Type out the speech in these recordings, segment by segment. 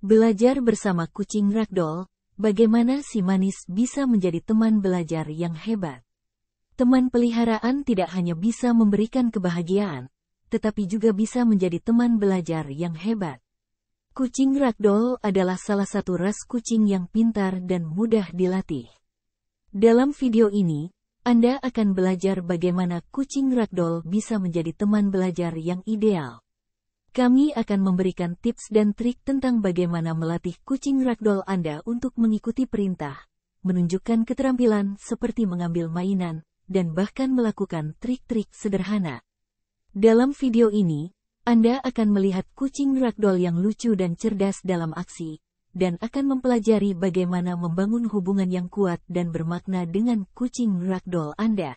Belajar bersama kucing ragdoll, bagaimana si manis bisa menjadi teman belajar yang hebat. Teman peliharaan tidak hanya bisa memberikan kebahagiaan, tetapi juga bisa menjadi teman belajar yang hebat. Kucing ragdoll adalah salah satu ras kucing yang pintar dan mudah dilatih. Dalam video ini, Anda akan belajar bagaimana kucing ragdoll bisa menjadi teman belajar yang ideal. Kami akan memberikan tips dan trik tentang bagaimana melatih kucing ragdoll Anda untuk mengikuti perintah, menunjukkan keterampilan seperti mengambil mainan, dan bahkan melakukan trik-trik sederhana. Dalam video ini, Anda akan melihat kucing ragdoll yang lucu dan cerdas dalam aksi, dan akan mempelajari bagaimana membangun hubungan yang kuat dan bermakna dengan kucing ragdoll Anda.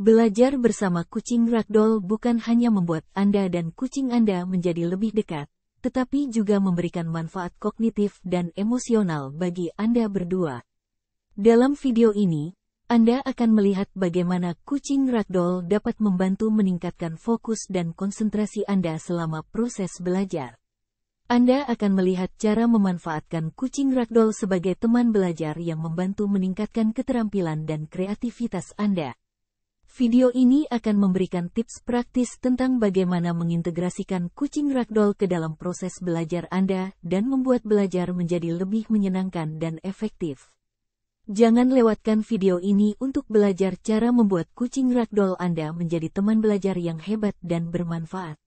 Belajar bersama kucing ragdoll bukan hanya membuat Anda dan kucing Anda menjadi lebih dekat, tetapi juga memberikan manfaat kognitif dan emosional bagi Anda berdua. Dalam video ini, Anda akan melihat bagaimana kucing ragdoll dapat membantu meningkatkan fokus dan konsentrasi Anda selama proses belajar. Anda akan melihat cara memanfaatkan kucing ragdoll sebagai teman belajar yang membantu meningkatkan keterampilan dan kreativitas Anda. Video ini akan memberikan tips praktis tentang bagaimana mengintegrasikan kucing ragdoll ke dalam proses belajar Anda dan membuat belajar menjadi lebih menyenangkan dan efektif. Jangan lewatkan video ini untuk belajar cara membuat kucing ragdoll Anda menjadi teman belajar yang hebat dan bermanfaat.